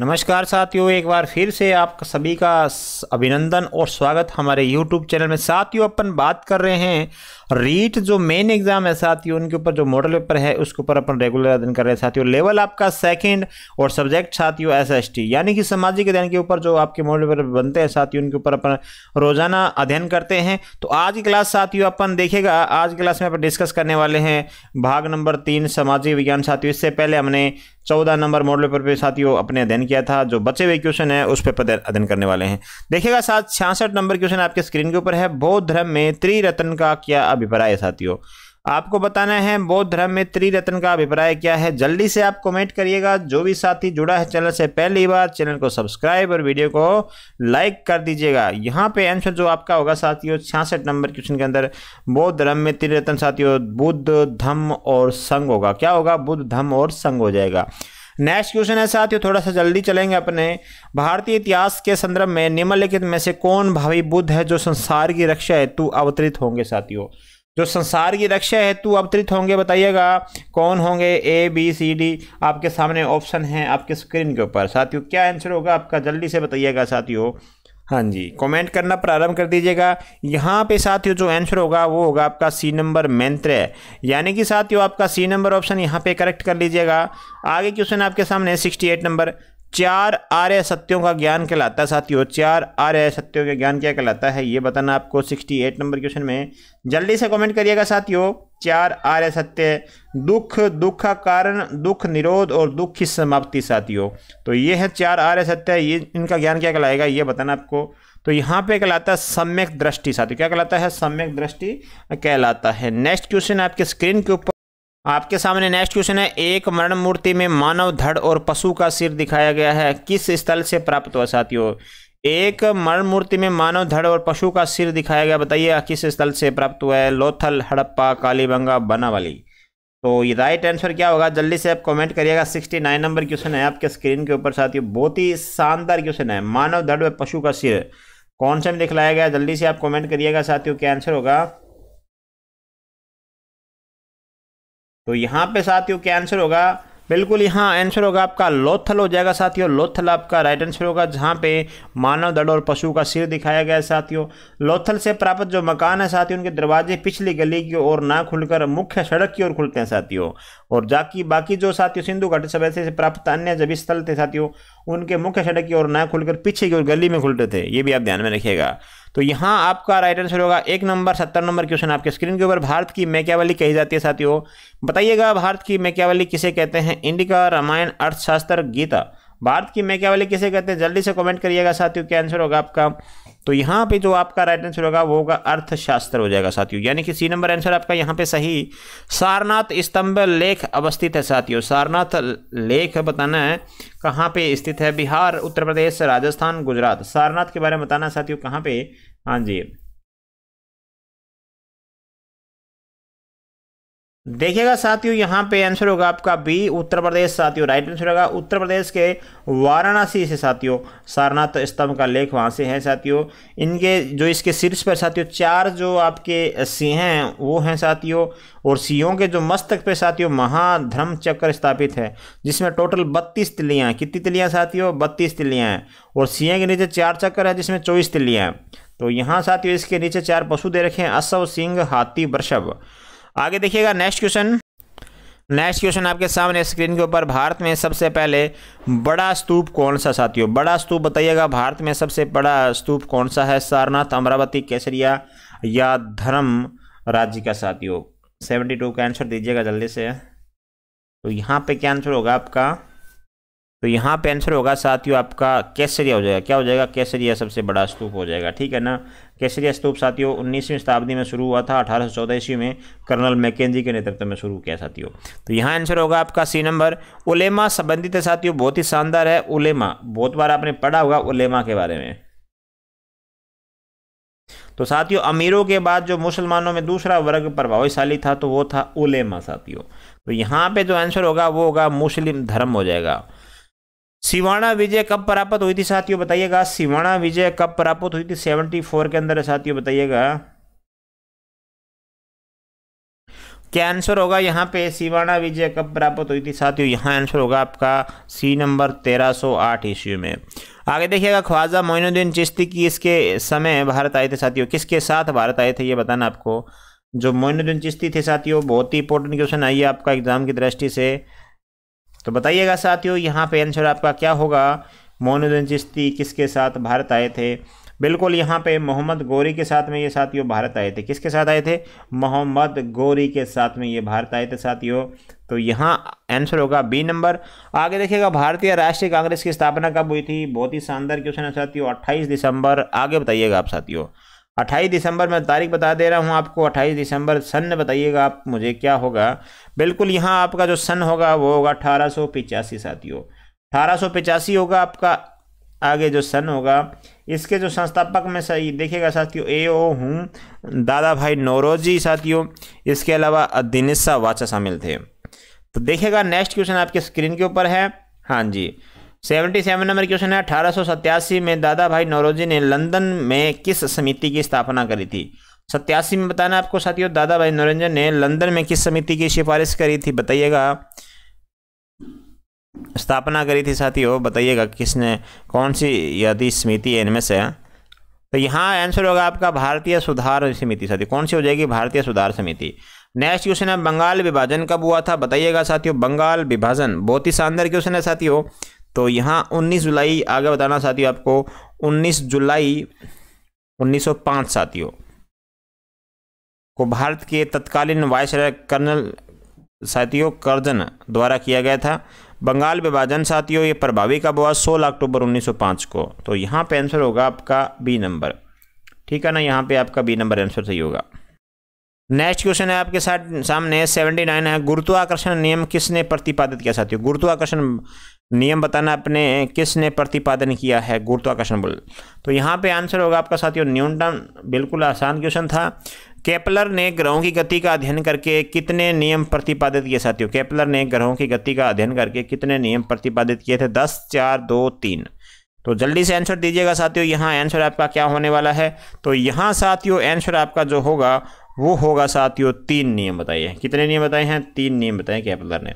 नमस्कार साथियों एक बार फिर से आप सभी का अभिनंदन और स्वागत हमारे यूट्यूब चैनल में साथियों अपन बात कर रहे हैं रीट जो मेन एग्ज़ाम है साथियों उनके ऊपर जो मॉडल पेपर है उसके ऊपर अपन रेगुलर अध्ययन कर रहे हैं साथियों लेवल आपका सेकंड और सब्जेक्ट साथियों एस एस टी यानी कि सामाजिक अध्ययन के ऊपर जो आपके मॉडल पेपर बनते हैं साथियों उनके ऊपर अपन रोजाना अध्ययन करते हैं तो आज की क्लास साथियों अपन देखेगा आज की क्लास में अपन डिस्कस करने वाले हैं भाग नंबर तीन सामाजिक विज्ञान साथियों इससे पहले हमने चौदह नंबर मॉडल पेपर पे साथियों अपने अध्ययन किया था जो बचे हुए क्वेश्चन है उस पेपर अध्ययन करने वाले हैं देखिएगा साथ छियासठ नंबर क्वेश्चन आपके स्क्रीन के ऊपर है बौद्ध धर्म में त्रिरत्न का क्या अभिप्राय है साथियों आपको बताना है बौद्ध धर्म में त्रिरत्न का अभिप्राय क्या है जल्दी से आप कमेंट करिएगा जो भी साथी जुड़ा है चैनल से पहली बार चैनल को सब्सक्राइब और वीडियो को लाइक कर दीजिएगा यहाँ पे आंसर जो आपका होगा साथियों छियासठ नंबर क्वेश्चन के अंदर बौद्ध धर्म में त्रिरत्न साथियों बुद्ध धम्म और संघ होगा क्या होगा बुद्ध धम्म और संघ हो जाएगा नेक्स्ट क्वेश्चन है साथियों थोड़ा सा जल्दी चलेंगे अपने भारतीय इतिहास के संदर्भ में निम्नलिखित में से कौन भावी बुद्ध है जो संसार की रक्षा हेतु अवतरित होंगे साथियों जो संसार की रक्षा हेतु अवतरित होंगे बताइएगा कौन होंगे ए बी सी डी आपके सामने ऑप्शन है आपके स्क्रीन के ऊपर साथियों क्या आंसर होगा आपका जल्दी से बताइएगा साथियों हाँ जी कमेंट करना प्रारंभ कर दीजिएगा यहाँ पे साथियों जो आंसर होगा वो होगा आपका सी नंबर मैंत्र यानी कि साथियों आपका सी नंबर ऑप्शन यहाँ पे करेक्ट कर लीजिएगा आगे क्वेश्चन आपके सामने सिक्सटी एट नंबर चार आर्य सत्यों का ज्ञान कहलाता है साथियों चार आर्य सत्यों का ज्ञान क्या कहलाता है ये बताना आपको सिक्सटी एट नंबर क्वेश्चन में जल्दी से कमेंट करिएगा साथियों चार आर्य सत्य दुख दुख का कारण दुख निरोध और दुख की समाप्ति साथियों तो ये है चार आर्य सत्य ये इनका ज्ञान क्या कहलाएगा ये बताना आपको तो यहाँ पे कहलाता है सम्यक दृष्टि साथियों क्या कहलाता है सम्यक दृष्टि कहलाता है नेक्स्ट क्वेश्चन आपके स्क्रीन के ऊपर आपके सामने नेक्स्ट क्वेश्चन है एक मरण मूर्ति में मानव धड़ और पशु का सिर दिखाया गया है किस स्थल से प्राप्त हुआ साथियों एक मर्ण मूर्ति में मानव धड़ और पशु का सिर दिखाया गया बताइए किस स्थल से प्राप्त हुआ है लोथल हड़प्पा कालीबंगा बनावली तो ये राइट आंसर क्या होगा जल्दी से आप कमेंट करिएगा 69 नंबर क्वेश्चन है आपके स्क्रीन के ऊपर साथियों बहुत ही शानदार क्वेश्चन है मानव धड़ व पशु का सिर कौन सा में दिखलाया गया जल्दी से आप कॉमेंट करिएगा साथियों क्या आंसर होगा तो यहाँ पे साथियों क्या आंसर होगा बिल्कुल यहाँ आंसर होगा आपका लोथल हो जाएगा साथियों लोथल आपका राइट आंसर होगा जहाँ पे मानव दड़ और पशु का सिर दिखाया गया है साथियों लोथल से प्राप्त जो मकान है साथियों उनके दरवाजे पिछली गली की ओर ना खुलकर मुख्य सड़क की ओर खुलते हैं साथियों और जाकि बाकी जो साथियों सिंधु घाटी सभ्यता से प्राप्त अन्य जब स्थल थे साथियों उनके मुख्य सड़क की ओर ना खुलकर पीछे की ओर गली में खुलते थे ये भी आप ध्यान में रखिएगा तो यहाँ आपका राइट आंसर होगा एक नंबर सत्तर नंबर क्वेश्चन आपके स्क्रीन के ऊपर भारत की मैक्यावली कही जाती है साथियों बताइएगा भारत की मैक्यावली किसे कहते हैं इंडिका रामायण अर्थशास्त्र गीता भारत की मैक्यावली किसे कहते हैं जल्दी से कमेंट करिएगा साथियों क्या आंसर होगा आपका तो यहाँ पे जो आपका राइट आंसर होगा वो होगा अर्थशास्त्र हो जाएगा साथियों यानी कि सी नंबर आंसर आपका यहाँ पे सही सारनाथ स्तंभ लेख अवस्थित है साथियों सारनाथ लेख बताना है कहाँ पे स्थित है बिहार उत्तर प्रदेश राजस्थान गुजरात सारनाथ के बारे में बताना है साथियों कहाँ पे हाँ जी देखिएगा साथियों यहाँ पे आंसर होगा आपका बी उत्तर प्रदेश साथियों राइट आंसर होगा उत्तर प्रदेश के वाराणसी से साथियों सारनाथ तो स्तंभ का लेख वहाँ से है साथियों इनके जो इसके शीर्ष पर साथियों चार जो आपके सिंह हैं वो हैं साथियों और सिंहों के जो मस्तक पे साथियों महाधर्म चक्र स्थापित है जिसमें टोटल बत्तीस तिल्लियाँ कितनी तिल्लियाँ साथियों बत्तीस तिल्लियाँ हैं और सिंह के नीचे चार चक्कर है जिसमें चौबीस तिल्लियाँ हैं तो यहाँ साथियों इसके नीचे चार पशु दे रखे हैं असव सिंह हाथी वृषभ आगे देखिएगा नेक्स्ट क्वेश्चन नेक्स्ट क्वेश्चन आपके सामने स्क्रीन के ऊपर भारत में सबसे पहले बड़ा स्तूप कौन सा साथियों बड़ा स्तूप बताइएगा भारत में सबसे बड़ा स्तूप कौन सा है सारनाथ अमरावती केसरिया या धर्म राज्य का साथियों सेवेंटी टू का आंसर दीजिएगा जल्दी से तो यहाँ पे क्या आंसर होगा आपका तो यहाँ पे आंसर होगा साथियों आपका कैसरिया हो जाएगा क्या हो जाएगा कैसरिया सबसे बड़ा स्तूप हो जाएगा ठीक है ना कैसरिया स्तूप साथियों उन्नीसवीं शताब्दी में शुरू हुआ था अठारह सौ ईस्वी में कर्नल मैकेजी के नेतृत्व में शुरू किया साथियों तो यहाँ आंसर होगा आपका सी नंबर उलेमा संबंधित है साथियों बहुत ही शानदार है उलेमा बहुत बार आपने पढ़ा होगा उलेमा के बारे में तो साथियों अमीरों के बाद जो मुसलमानों में दूसरा वर्ग प्रभावशाली था तो वो था उलेमा साथियों तो यहाँ पे जो आंसर होगा वो होगा मुस्लिम धर्म हो जाएगा सिवाना विजय कब प्राप्त हुई थी साथियों बताइएगा सिवाना विजय कब प्राप्त हुई थी सेवेंटी फोर के अंदर साथियों बताइएगा क्या आंसर होगा यहाँ पे सिवाना विजय कब प्राप्त हुई थी साथियों यहाँ आंसर होगा आपका सी नंबर तेरह सौ आठ ईस्वी में आगे देखिएगा ख्वाजा मोइनुद्दीन चिश्ती की इसके समय भारत आए थे साथियों किसके साथ भारत आए थे ये बताना आपको जो मोइनुद्दीन चिश्ती थे साथियों बहुत ही इंपॉर्टेंट क्वेश्चन आई है आपका एग्जाम की दृष्टि से तो बताइएगा साथियों यहाँ पे आंसर आपका क्या होगा मोनुद्दीन चिश्ती किसके साथ भारत आए थे बिल्कुल यहाँ पे मोहम्मद गोरी के साथ में ये साथियों भारत आए थे किसके साथ आए थे मोहम्मद गोरी के साथ में ये भारत आए थे साथियों तो यहाँ आंसर होगा बी नंबर आगे देखिएगा भारतीय राष्ट्रीय कांग्रेस की स्थापना कब हुई थी बहुत ही शानदार क्वेश्चन है साथियों 28 दिसंबर आगे बताइएगा आप साथियों अट्ठाईस दिसंबर मैं तारीख बता दे रहा हूँ आपको अट्ठाईस दिसंबर सन बताइएगा आप मुझे क्या होगा बिल्कुल यहाँ आपका जो सन होगा वो होगा अठारह सौ पिचासी साथियों अठारह सौ पिचासी होगा आपका आगे जो सन होगा इसके जो संस्थापक में सही देखिएगा साथियों ए ओ हूँ दादा भाई नौरोजी साथियों इसके अलावा दिनिस्सा वाचा शामिल थे तो देखिएगा नेक्स्ट क्वेश्चन आपके स्क्रीन के ऊपर है हाँ जी सेवेंटी सेवन नंबर क्वेश्चन है अठारह में दादा भाई नौरोजी ने लंदन में किस समिति की स्थापना करी थी सत्यासी में बताना आपको साथियों दादा भाई नौरंजन ने लंदन में किस समिति की सिफारिश करी थी बताइएगा स्थापना करी थी साथियों बताइएगा किसने कौन सी यदि समिति है इनमें से तो यहाँ आंसर होगा आपका भारतीय सुधार समिति साथी कौन सी हो जाएगी भारतीय सुधार समिति नेक्स्ट क्वेश्चन है बंगाल विभाजन कब हुआ था बताइएगा साथियों बंगाल विभाजन बहुत ही शानदार क्वेश्चन है साथियों तो यहाँ 19 जुलाई आगे बताना साथियों आपको 19 जुलाई 1905 साथियों को भारत के तत्कालीन वायसराय कर्नल साथियों कर्जन द्वारा किया गया था बंगाल विभाजन साथियों ये प्रभावी कब हुआ 16 अक्टूबर 1905 को तो यहाँ पे आंसर होगा आपका बी नंबर ठीक है ना यहाँ पे आपका बी नंबर आंसर सही होगा नेक्स्ट क्वेश्चन है आपके साथ सामने 79 है गुरुत्वाकर्षण नियम किसने प्रतिपादित किया साथियों गुरुत्वाकर्षण नियम बताना अपने किसने प्रतिपादन किया है गुरुत्वाकर्षण बल तो यहाँ पे आंसर होगा आपका साथियों न्यूनतम बिल्कुल आसान क्वेश्चन था केपलर ने ग्रहों की गति का अध्ययन करके कितने नियम प्रतिपादित किए साथियों केपलर ने ग्रहों की गति का अध्ययन करके कितने नियम प्रतिपादित किए थे दस चार दो तीन तो जल्दी से आंसर दीजिएगा साथियों यहाँ आंसर आपका क्या होने वाला है तो यहाँ साथियों आंसर आपका जो होगा वो होगा साथियों तीन नियम बताइए कितने नियम बताए हैं तीन नियम बताए कैपलर ने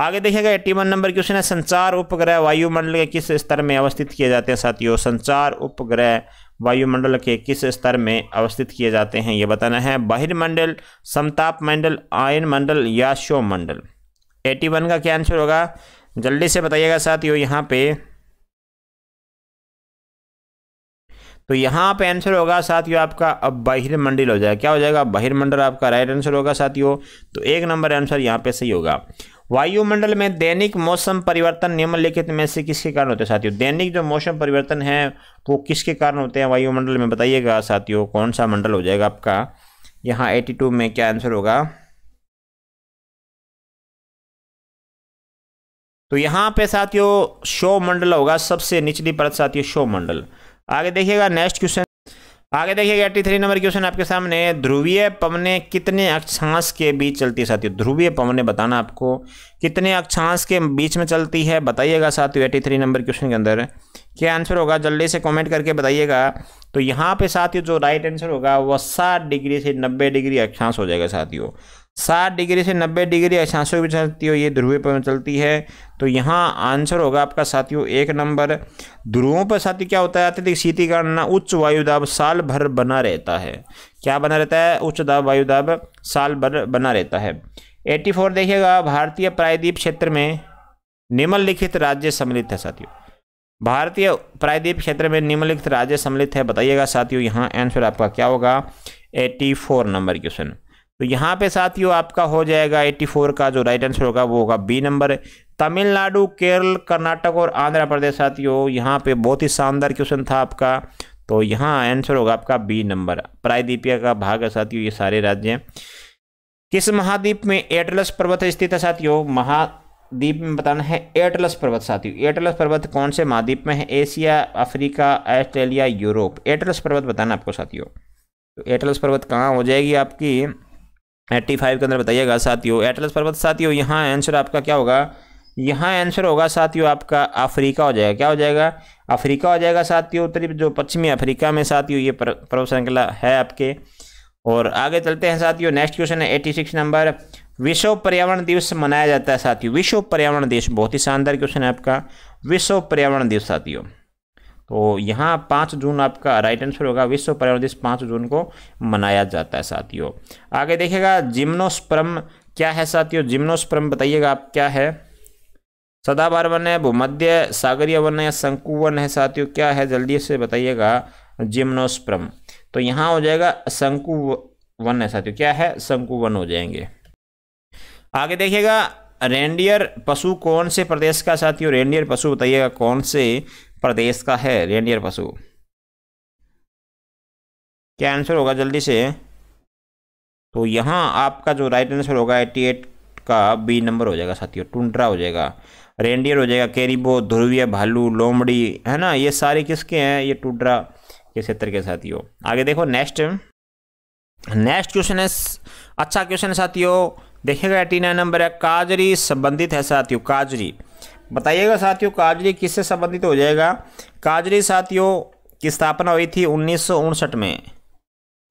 आगे देखिएगा एट्टी वन नंबर क्वेश्चन है संचार उपग्रह वायुमंडल के किस स्तर में अवस्थित किए जाते हैं साथियों संचार उपग्रह वायुमंडल के किस स्तर में अवस्थित किए जाते हैं ये बताना है बहिर्मंडल समताप मंडल आयन मंडल या शो मंडल एटी वन का क्या आंसर होगा जल्दी से बताइएगा साथियों यहाँ पे तो यहाँ पे आंसर होगा साथियों आपका अब बहिर्मंडल हो जाएगा क्या हो जाएगा बहिर्मंडल आपका राइट आंसर होगा साथियों तो एक नंबर आंसर यहाँ पे सही होगा वायुमंडल में दैनिक मौसम परिवर्तन निम्नलिखित में से किसके कारण होते हैं साथियों दैनिक जो मौसम परिवर्तन है वो किसके कारण होते हैं वायुमंडल में बताइएगा साथियों कौन सा मंडल हो जाएगा आपका यहाँ 82 में क्या आंसर होगा तो यहाँ पे साथियों शो मंडल होगा सबसे निचली परत साथियों शो मंडल आगे देखिएगा नेक्स्ट क्वेश्चन आगे देखिए एट्टी थ्री नंबर क्वेश्चन आपके सामने ध्रुवीय पवने कितने अक्षांश के बीच चलती है साथियों ध्रुवीय पवने बताना आपको कितने अक्षांश के बीच में चलती है बताइएगा साथियों एट्टी थ्री नंबर क्वेश्चन के अंदर क्या आंसर होगा जल्दी से कमेंट करके बताइएगा तो यहाँ पे साथियों जो राइट आंसर होगा वह साठ डिग्री से नब्बे डिग्री अक्षांश हो जाएगा साथियों सात डिग्री से नब्बे डिग्री अक्षांशों में चलती हो ये ध्रुवीय पर चलती है तो यहाँ आंसर होगा आपका साथियों एक नंबर ध्रुवों पर साथियों क्या होता है अत्यधिक शीतलीकरण ना उच्च वायुदाब साल भर बना रहता है क्या बना रहता है उच्च दाब वायुदाब साल भर बना रहता है एट्टी फोर देखिएगा भारतीय प्रायद्वीप क्षेत्र में निम्नलिखित राज्य सम्मिलित है साथियों भारतीय प्रायद्वीप क्षेत्र में निम्नलिखित राज्य सम्मिलित है बताइएगा साथियों यहाँ आंसर आपका क्या होगा एट्टी फोर नंबर क्वेश्चन तो यहाँ पे साथियों आपका हो जाएगा 84 का जो राइट आंसर होगा वो होगा बी नंबर तमिलनाडु केरल कर्नाटक और आंध्र प्रदेश साथियों यहाँ पे बहुत ही शानदार क्वेश्चन था आपका तो यहाँ आंसर होगा आपका बी नंबर प्रायद्वीपीय का भाग है साथियों ये सारे राज्य हैं किस महाद्वीप में एटलस पर्वत स्थित है साथियों महाद्वीप में बताना है एटलस पर्वत साथियों एटलस पर्वत कौन से महाद्वीप में है Asia Africa Australia Europe Atlas पर्वत बताना आपको साथियों तो एटलस पर्वत कहाँ हो जाएगी आपकी एट्टी फाइव के अंदर बताइएगा साथियों एटलस पर्वत साथियों यहाँ आंसर आपका क्या होगा यहाँ आंसर होगा साथियों आपका अफ्रीका हो जाएगा क्या हो जाएगा अफ्रीका हो जाएगा साथियों उत्तरी जो पश्चिमी अफ्रीका में साथियों ये पर्वत श्रृंखला है आपके और आगे चलते हैं साथियों नेक्स्ट क्वेश्चन है एट्टी सिक्स नंबर विश्व पर्यावरण दिवस मनाया जाता है साथियों विश्व पर्यावरण दिवस बहुत ही शानदार क्वेश्चन है आपका विश्व पर्यावरण दिवस साथियों तो यहाँ पाँच जून आपका राइट आंसर होगा विश्व पर्यावरण दिवस पाँच जून को मनाया जाता है साथियों आगे देखिएगा जिम्नोस्प्रम क्या है साथियों जिम्नोस्प्रम बताइएगा आप क्या है सदाबार वन है भूमध्य सागरीय वन है शंकु वन है साथियों क्या है जल्दी से बताइएगा जिम्नोस्प्रम तो यहाँ हो जाएगा शंकु वन है साथियों क्या है शंकु वन हो जाएंगे आगे देखिएगा रेंडियर पशु कौन से प्रदेश का साथियों रेंडियर पशु बताइएगा कौन से प्रदेश का है रेनियर पशु क्या आंसर होगा जल्दी से तो यहाँ आपका जो राइट आंसर होगा एट्टी एट का बी नंबर हो जाएगा साथियों टुंड्रा हो जाएगा रेंडियर हो जाएगा केरीबो ध्रुवीय भालू लोमड़ी है ना ये सारे किसके हैं ये टुंड्रा के क्षेत्र के साथियों आगे देखो नेक्स्ट नेक्स्ट क्वेश्चन है अच्छा क्वेश्चन है साथियों देखिएगा एटी नाइन नंबर है काजरी संबंधित है साथियों काजरी बताइएगा साथियों काजरी किससे संबंधित हो जाएगा काजरी साथियों की स्थापना हुई थी उन्नीस में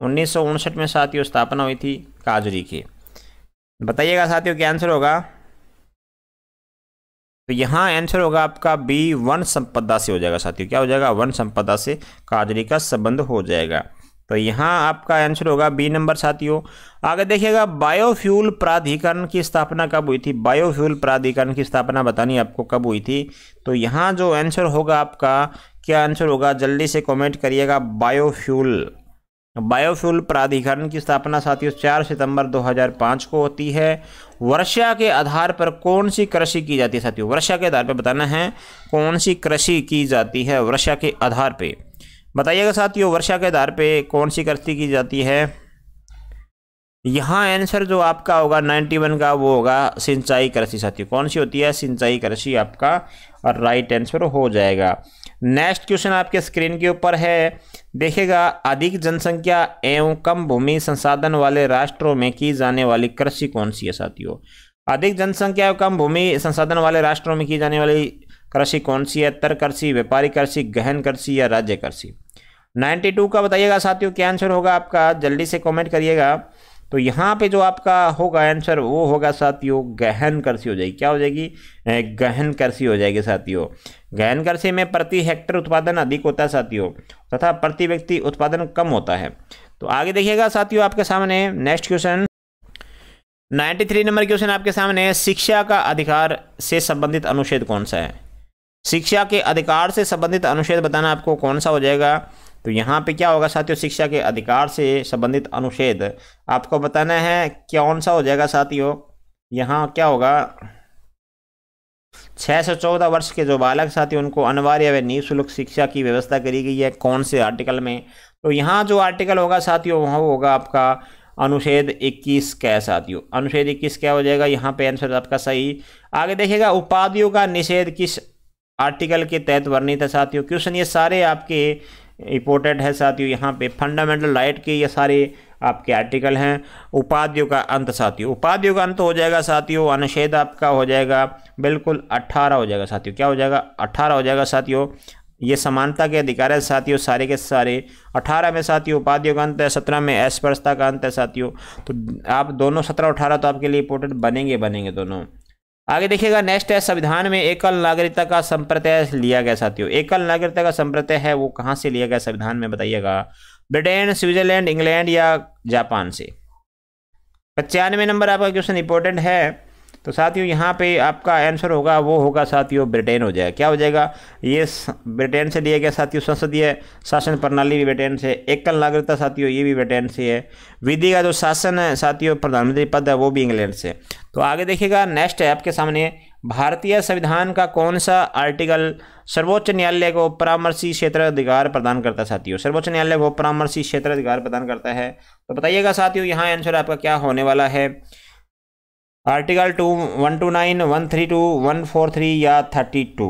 उन्नीस में साथियों स्थापना हुई थी काजरी की बताइएगा साथियों क्या आंसर होगा तो यहाँ आंसर होगा आपका बी वन संपदा से हो जाएगा साथियों क्या हो जाएगा वन संपदा से काजरी का संबंध हो जाएगा तो यहाँ आपका आंसर होगा बी नंबर साथियों आगे देखिएगा बायोफ्यूल प्राधिकरण की स्थापना कब हुई थी बायोफ्यूल प्राधिकरण की स्थापना बतानी आपको कब हुई थी तो यहाँ जो आंसर होगा आपका क्या आंसर होगा जल्दी से कमेंट करिएगा बायोफ्यूल बायोफ्यूल प्राधिकरण की स्थापना साथियों 4 सितंबर 2005 को होती है वर्षा के आधार पर कौन सी कृषि की जाती है साथियों वर्षा के आधार पर बताना है कौन सी कृषि की जाती है वर्षा के आधार पर बताइएगा साथियों वर्षा के आधार पे कौन सी कृषि की जाती है यहाँ आंसर जो आपका होगा 91 का वो होगा सिंचाई कृषि साथियों कौन सी होती है सिंचाई कृषि आपका और राइट आंसर हो जाएगा नेक्स्ट क्वेश्चन आपके स्क्रीन के ऊपर है देखेगा अधिक जनसंख्या एवं कम भूमि संसाधन वाले राष्ट्रों में की जाने वाली कृषि कौन सी है साथियों अधिक जनसंख्या एवं कम भूमि संसाधन वाले राष्ट्रों में की जाने वाली कृषि कौन सी है तर कृषि व्यापारी कृषि गहन कृषि या राज्य कृषि 92 का बताइएगा साथियों क्या आंसर होगा आपका जल्दी से कमेंट करिएगा तो यहाँ पे जो आपका होगा आंसर वो होगा साथियों गहन कृषि हो जाएगी क्या हो जाएगी गहन कृषि हो जाएगी साथियों गहन कृषि में प्रति हेक्टर उत्पादन अधिक होता है साथियों तथा प्रति व्यक्ति उत्पादन कम होता है तो आगे देखिएगा साथियों आपके सामने नेक्स्ट क्वेश्चन 93 नंबर क्वेश्चन आपके सामने शिक्षा का अधिकार से संबंधित अनुच्छेद कौन सा है शिक्षा के अधिकार से संबंधित अनुच्छेद बताना आपको कौन सा हो जाएगा तो यहाँ पे क्या होगा साथियों शिक्षा के अधिकार से संबंधित अनुच्छेद आपको बताना है कौन सा हो जाएगा साथियों यहाँ क्या होगा छः से चौदह वर्ष के जो बालक साथी उनको अनिवार्य व निःशुल्क शिक्षा की व्यवस्था करी गई है कौन से आर्टिकल में तो यहाँ जो आर्टिकल होगा साथियों वह होगा आपका अनुच्छेद 21 क्या साथियों अनुच्छेद 21 क्या हो जाएगा यहाँ पे आंसर आपका सही आगे देखिएगा उपाधियों का निषेध किस आर्टिकल के तहत वर्णित है साथियों क्वेश्चन ये सारे आपके इंपोर्टेंट है साथियों यहाँ पे फंडामेंटल राइट के ये सारे आपके आर्टिकल हैं उपाधियों का अंत साथियों उपाधियों का अंत हो जाएगा साथियों अनुच्छेद आपका हो जाएगा बिल्कुल अट्ठारह हो जाएगा साथियों क्या हो जाएगा अट्ठारह हो जाएगा साथियों ये समानता के अधिकार है साथियों सारे के सारे अठारह में साथियों उपाधियों का अंत है सत्रह में अस्पृश्यता का अंत है साथियों तो आप दोनों सत्रह अठारह तो आपके लिए इंपोर्टेंट बनेंगे बनेंगे दोनों आगे देखिएगा नेक्स्ट है संविधान में एकल नागरिकता का संप्रतय लिया गया साथियों एकल नागरिकता का संप्रतय है वो कहाँ से लिया गया संविधान में बताइएगा ब्रिटेन स्विट्जरलैंड इंग्लैंड या जापान से पचानवे नंबर आपका क्वेश्चन इंपॉर्टेंट है तो साथियों यहाँ पे आपका आंसर होगा वो होगा साथियों ब्रिटेन हो जाएगा क्या हो जाएगा ये ब्रिटेन से लिया गया साथियों संसदीय शासन प्रणाली भी ब्रिटेन से एकल नागरिकता साथियों ये भी ब्रिटेन से है विधि का जो शासन है साथियों प्रधानमंत्री पद है वो भी इंग्लैंड से तो आगे देखिएगा नेक्स्ट है आपके सामने भारतीय संविधान का कौन सा आर्टिकल सर्वोच्च न्यायालय को परामर्शी क्षेत्र अधिकार प्रदान करता है साथियों सर्वोच्च न्यायालय को परामर्शी क्षेत्र अधिकार प्रदान करता है तो बताइएगा साथियों यहाँ आंसर आपका क्या होने वाला है article two one two nine one three two one four three या थर्टी टू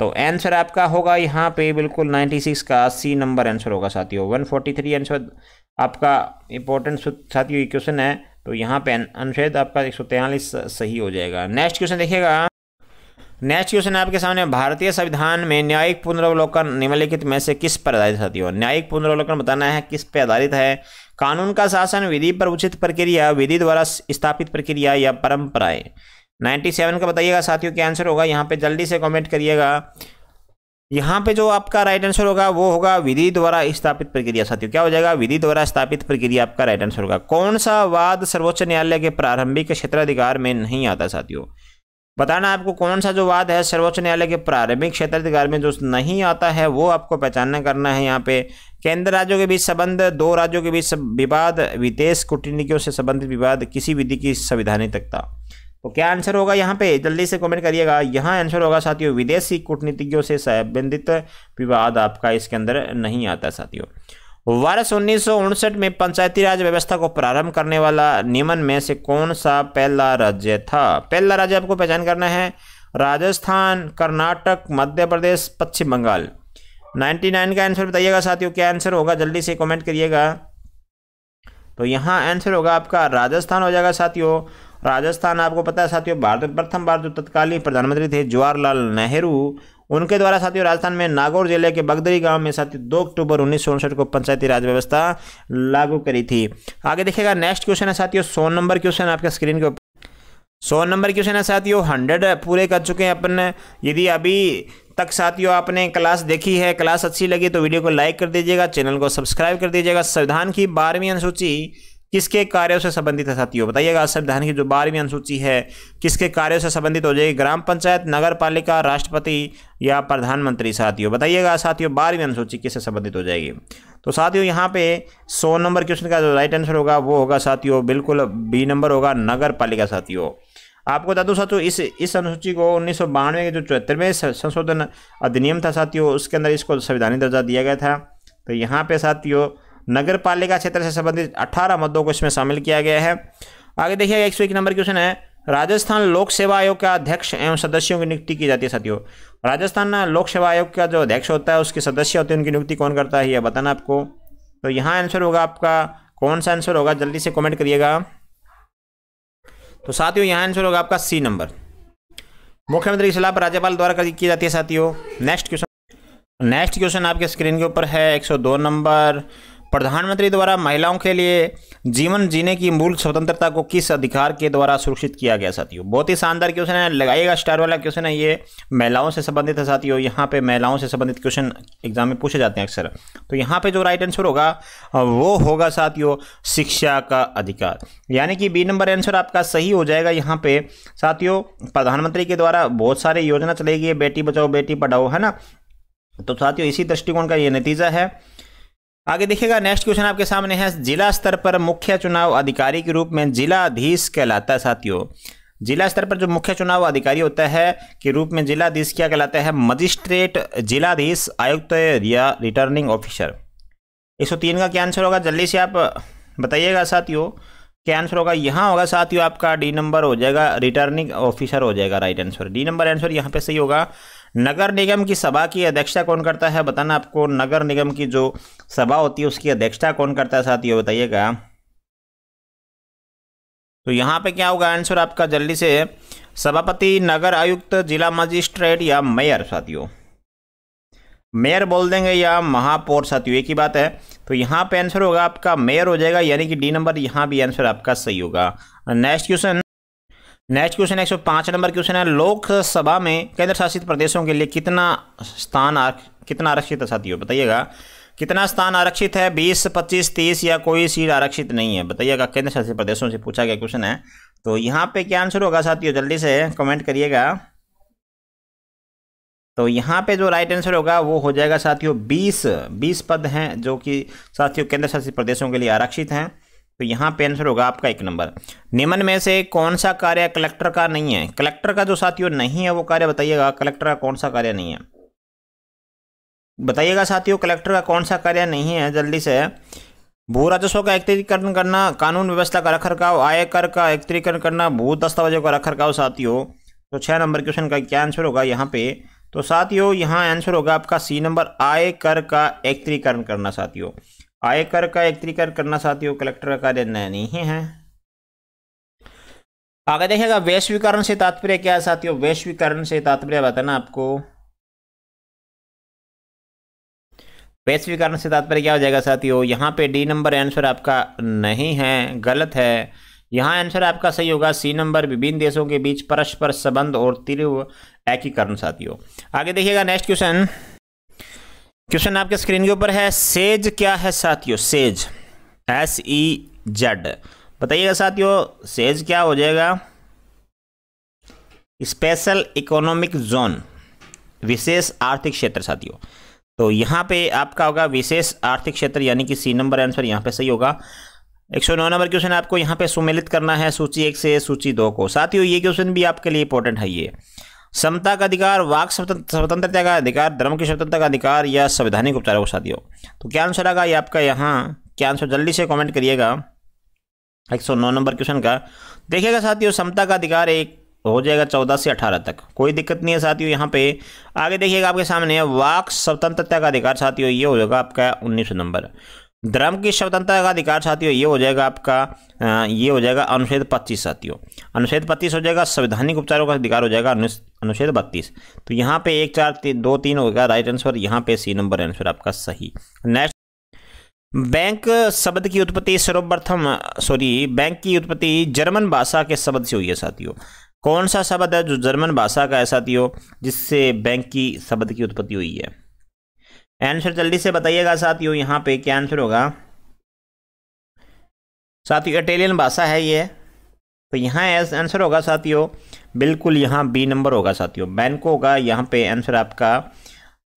तो आंसर आपका होगा यहाँ पे बिल्कुल नाइन्टी सिक्स का अस्सी नंबर आंसर होगा साथियों वन फोर्टी थ्री आंसर आपका इंपॉर्टेंट साथियों क्वेश्चन है तो यहाँ पे अनुच्छेद आपका एक सौ तैंतालीस सही हो जाएगा नेक्स्ट क्वेश्चन देखिएगा नेक्स्ट क्वेश्चन आपके सामने भारतीय संविधान में न्यायिक पुनरावलोकन निम्नलिखित में से किस पर आधारित साथियों न्यायिक पुनरावलोकन बताना है किस पर आधारित है कानून का शासन विधि पर उचित प्रक्रिया विधि द्वारा स्थापित प्रक्रिया या परंपराएं 97 का बताइएगा साथियों क्या आंसर होगा यहाँ पे जल्दी से कमेंट करिएगा यहाँ पे जो आपका राइट आंसर होगा वो होगा विधि द्वारा स्थापित प्रक्रिया साथियों क्या हो जाएगा विधि द्वारा स्थापित प्रक्रिया आपका राइट आंसर होगा कौन सा वाद सर्वोच्च न्यायालय के प्रारंभिक क्षेत्राधिकार में नहीं आता साथियों बताना आपको कौन सा जो वाद है सर्वोच्च न्यायालय के प्रारंभिक क्षेत्राधिकार में जो नहीं आता है वो आपको पहचानना करना है यहाँ पे केंद्र राज्यों के बीच संबंध दो राज्यों के बीच विवाद विदेश कूटनीतियों से संबंधित विवाद किसी विधि की संविधानिक तकता तो क्या आंसर होगा यहाँ पे जल्दी से कमेंट करिएगा यहाँ आंसर होगा साथियों विदेशी कूटनीतिज्ञों से संबंधित विवाद आपका इसके अंदर नहीं आता साथियों वर्ष उन्नीस में पंचायती राज व्यवस्था को प्रारंभ करने वाला नियमन में से कौन सा पहला राज्य था पहला राज्य आपको पहचान करना है राजस्थान कर्नाटक मध्य प्रदेश पश्चिम बंगाल 99 का आंसर बताइएगा साथियों क्या आंसर होगा जल्दी से कमेंट करिएगा तो यहाँ आंसर होगा आपका राजस्थान हो जाएगा साथियों राजस्थान आपको पता है साथियों भारत में प्रथम बार जो तत्कालीन प्रधानमंत्री थे जवाहरलाल नेहरू उनके द्वारा साथियों राजस्थान में नागौर जिले के बगदरी गांव में साथियों दो अक्टूबर उन्नीस को पंचायती राज व्यवस्था लागू करी थी आगे देखिएगा नेक्स्ट क्वेश्चन है साथियों सौ नंबर क्वेश्चन आपके स्क्रीन के ऊपर सौ नंबर क्वेश्चन है साथियों हंड्रेड पूरे कर चुके हैं अपन यदि अभी तक साथियों आपने क्लास देखी है क्लास अच्छी लगी तो वीडियो को लाइक कर दीजिएगा चैनल को सब्सक्राइब कर दीजिएगा संविधान की बारहवीं अनुसूची किसके कार्यों से संबंधित है साथियों बताइएगा संविधान की जो बारहवीं अनुसूची है किसके कार्यों से संबंधित हो जाएगी ग्राम पंचायत नगर पालिका राष्ट्रपति या प्रधानमंत्री साथियों बताइएगा साथियों बारहवीं अनुसूची किससे संबंधित हो जाएगी तो साथियों यहाँ पे सौ नंबर क्वेश्चन का जो राइट आंसर होगा वो होगा साथियों बिल्कुल बी नंबर होगा नगर पालिका साथियों आपको बता दूँ साथियों इस इस अनुसूची को उन्नीस के जो चौहत्तरवें संशोधन अधिनियम था साथियों उसके अंदर इसको संविधानिक दर्जा दिया गया था तो यहाँ पे साथियों नगर पालिका क्षेत्र से संबंधित अठारह मुद्दों को इसमें शामिल किया गया है आगे देखिए एक सौ एक नंबर क्वेश्चन है राजस्थान लोक सेवा आयोग का अध्यक्ष एवं सदस्यों की नियुक्ति की जाती है साथियों राजस्थान लोक सेवा आयोग का जो अध्यक्ष होता है उसके सदस्य होते हैं उनकी नियुक्ति कौन करता है यह बताना आपको तो यहाँ आंसर होगा आपका कौन सा आंसर होगा जल्दी से कमेंट करिएगा तो साथियों यहाँ आंसर होगा आपका सी नंबर मुख्यमंत्री की सलाह राज्यपाल द्वारा की जाती है साथियों नेक्स्ट क्वेश्चन नेक्स्ट क्वेश्चन आपके स्क्रीन के ऊपर है एक नंबर प्रधानमंत्री द्वारा महिलाओं के लिए जीवन जीने की मूल स्वतंत्रता को किस अधिकार के द्वारा सुरक्षित किया गया साथियों बहुत ही शानदार क्वेश्चन है लगाइएगा स्टार वाला क्वेश्चन है ये महिलाओं से संबंधित है साथियों यहाँ पे महिलाओं से संबंधित क्वेश्चन एग्जाम में पूछे जाते हैं अक्सर तो यहाँ पे जो राइट आंसर होगा वो होगा साथियों शिक्षा का अधिकार यानी कि बी नंबर आंसर आपका सही हो जाएगा यहाँ पे साथियों प्रधानमंत्री के द्वारा बहुत सारी योजना चलेगी बेटी बचाओ बेटी पढ़ाओ है ना तो साथियों इसी दृष्टिकोण का ये नतीजा है आगे देखिएगा नेक्स्ट क्वेश्चन आपके सामने है जिला स्तर पर मुख्य चुनाव अधिकारी के रूप में जिलाधीश कहलाता है साथियों जिला स्तर पर जो मुख्य चुनाव अधिकारी होता है के रूप में जिलाधीश क्या कहलाता है मजिस्ट्रेट जिलाधीश आयुक्त या रिटर्निंग ऑफिसर एक सौ तीन का क्या आंसर होगा जल्दी से आप बताइएगा साथियों क्या आंसर होगा यहाँ होगा साथियों आपका डी नंबर हो जाएगा रिटर्निंग ऑफिसर हो जाएगा right answer D number answer यहाँ पे सही होगा नगर निगम की सभा की अध्यक्षता कौन करता है बताना आपको नगर निगम की जो सभा होती है उसकी अध्यक्षता कौन करता है साथियों बताइएगा तो यहाँ पे क्या होगा आंसर आपका जल्दी से सभापति नगर आयुक्त जिला मजिस्ट्रेट या मेयर साथियों मेयर बोल देंगे या महापौर साथियों एक ही बात है तो यहाँ पे आंसर होगा आपका मेयर हो जाएगा यानी कि डी नंबर यहाँ भी आंसर आपका सही होगा नेक्स्ट क्वेश्चन नेक्स्ट क्वेश्चन एक सौ पाँच नंबर क्वेश्चन है लोकसभा में केंद्र शासित प्रदेशों के लिए कितना स्थान कितना आरक्षित है साथियों बताइएगा कितना स्थान आरक्षित है बीस पच्चीस तीस या कोई सीट आरक्षित नहीं है बताइएगा केंद्र शासित प्रदेशों से पूछा गया क्वेश्चन है तो यहाँ पे क्या आंसर होगा साथियों जल्दी से कमेंट करिएगा तो यहाँ पे जो राइट आंसर होगा वो हो जाएगा साथियों बीस बीस पद हैं जो कि साथियों केंद्र शासित प्रदेशों के लिए आरक्षित हैं तो यहाँ पे आंसर होगा आपका एक नंबर निम्न में से कौन सा कार्य कलेक्टर का नहीं है कलेक्टर का जो साथियों नहीं है वो कार्य बताइएगा कलेक्टर का कौन सा कार्य नहीं है बताइएगा साथियों कलेक्टर का कौन सा कार्य नहीं है जल्दी से भू राजस्व का एकत्रीकरण करना कानून व्यवस्था का रखरखाव आय कर का एकत्रीकरण करना भू दस्तावेजों का रखरखाव साथियों तो छः नंबर क्वेश्चन का क्या आंसर होगा यहाँ पे तो साथियों यहाँ आंसर होगा आपका सी नंबर आय कर का एकत्रीकरण करना साथियों आयकर का एकत्रीकर करना साथियों कलेक्टर का कार्य नहीं है आगे देखिएगा वैश्वीकरण से तात्पर्य क्या है साथियों वैश्वीकरण से तात्पर्य बताना आपको वैश्वीकरण से तात्पर्य क्या हो जाएगा साथियों यहाँ पे डी नंबर आंसर आपका नहीं है गलत है यहाँ आंसर आपका सही होगा सी नंबर विभिन्न देशों के बीच परस्पर संबंध और तीव्र एकीकरण साथियों आगे देखिएगा नेक्स्ट क्वेश्चन क्वेश्चन आपके स्क्रीन के ऊपर है सेज क्या है साथियों सेज एस ई जेड बताइएगा साथियों सेज क्या हो जाएगा स्पेशल इकोनॉमिक जोन विशेष आर्थिक क्षेत्र साथियों तो यहां पे आपका होगा विशेष आर्थिक क्षेत्र यानी कि सी नंबर आंसर यहां पे सही होगा एक सौ नौ नंबर क्वेश्चन आपको यहां पे सुमेलित करना है सूची एक से सूची दो को साथियों ये क्वेश्चन भी आपके लिए इंपॉर्टेंट है ये समता का अधिकार वाक स्वतंत्रता का अधिकार धर्म की स्वतंत्रता का अधिकार या संवैधानिक उपचारों के साथियों तो क्या आंसर आएगा ये आपका यहाँ क्या आंसर जल्दी से कमेंट करिएगा एक सौ नौ नंबर क्वेश्चन का देखिएगा साथियों समता का अधिकार एक हो जाएगा चौदह से अठारह तक कोई दिक्कत नहीं है साथियों यहाँ पे आगे देखिएगा आपके सामने वाक स्वतंत्रता का अधिकार साथियों ये हो जाएगा आपका उन्नीस नंबर धर्म की स्वतंत्रता का अधिकार साथियों ये हो जाएगा आपका ये हो जाएगा अनुच्छेद पच्चीस साथियों अनुच्छेद पच्चीस हो जाएगा संवैधानिक उपचारों का अधिकार हो जाएगा अनुच्छेद बत्तीस तो यहाँ पे एक चार ती, दो तीन होगा राइट आंसर यहाँ पे सी नंबर आंसर आपका सही नेक्स्ट बैंक शब्द की उत्पत्ति सर्वप्रथम सॉरी बैंक की उत्पत्ति जर्मन भाषा के शब्द से हुई है साथियों कौन सा शब्द है जो जर्मन भाषा का है साथियों जिससे बैंक की शब्द की उत्पत्ति हुई है आंसर जल्दी से बताइएगा साथियों यहाँ पे क्या आंसर होगा साथियों इटालियन भाषा है ये तो यहाँ आंसर होगा साथियों बिल्कुल यहाँ बी नंबर होगा साथियों बैंको होगा यहाँ पे आंसर आपका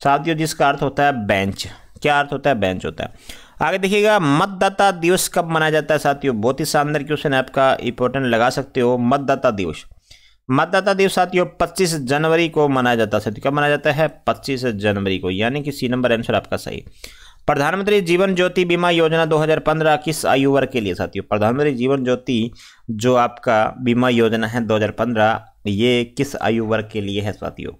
साथियों जिसका अर्थ होता है बेंच क्या अर्थ होता है बेंच होता है आगे देखिएगा मतदाता दिवस कब मनाया जाता है साथियों बहुत ही शानदार क्वेश्चन है आपका इंपॉर्टेंट लगा सकते हो मतदाता दिवस मतदाता दिवस साथियों पच्चीस जनवरी को मनाया जाता है साथियों कब मनाया जाता है पच्चीस जनवरी को यानी कि सी नंबर आंसर आपका सही प्रधानमंत्री जीवन ज्योति बीमा योजना 2015 किस आयु वर्ग के लिए साथियों प्रधानमंत्री जीवन ज्योति जो आपका बीमा योजना है 2015 ये किस आयु वर्ग के लिए है साथियों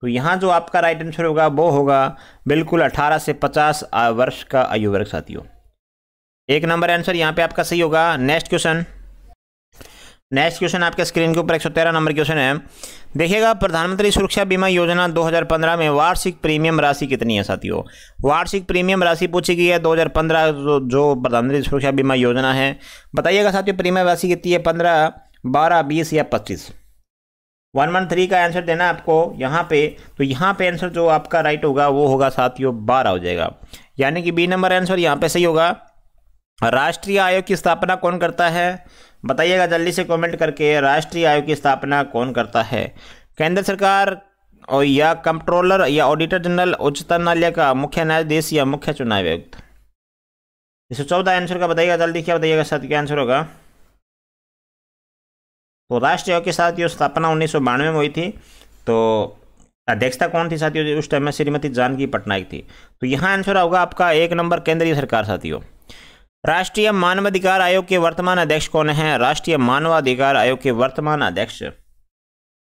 तो यहाँ जो आपका राइट आंसर होगा वो होगा बिल्कुल 18 से 50 वर्ष का आयु वर्ग साथियों एक नंबर आंसर यहाँ पे आपका सही होगा नेक्स्ट क्वेश्चन नेक्स्ट क्वेश्चन आपके स्क्रीन के ऊपर 113 नंबर क्वेश्चन है देखिएगा प्रधानमंत्री सुरक्षा बीमा योजना 2015 में वार्षिक प्रीमियम राशि कितनी है साथियों वार्षिक प्रीमियम राशि पूछी गई है 2015 जो, जो प्रधानमंत्री सुरक्षा बीमा योजना है बताइएगा साथियों प्रीमियम राशि कितनी है पंद्रह बारह बीस या पच्चीस वन वन थ्री का आंसर देना आपको यहाँ पे तो यहाँ पे आंसर जो आपका राइट होगा वो होगा साथियों बारह हो जाएगा यानी कि बी नंबर आंसर यहाँ पे सही होगा राष्ट्रीय आयोग की स्थापना कौन करता है बताइएगा जल्दी से कमेंट करके राष्ट्रीय आयोग की स्थापना कौन करता है केंद्र सरकार और या कंट्रोलर या ऑडिटर जनरल उच्चतम न्यायालय का मुख्य न्यायाधीश या मुख्य चुनाव आयुक्त इस चौदह आंसर का बताइएगा जल्दी क्या बताइएगा सत्य क्या आंसर होगा तो राष्ट्रीय आयोग के साथ ये स्थापना उन्नीस में हुई थी तो अध्यक्षता कौन थी साथियों उस टाइम में श्रीमती जानकी पटनायक थी तो यहाँ आंसर होगा आपका एक नंबर केंद्रीय सरकार साथियों राष्ट्रीय मानवाधिकार आयोग के वर्तमान अध्यक्ष कौन हैं राष्ट्रीय मानवाधिकार आयोग के वर्तमान अध्यक्ष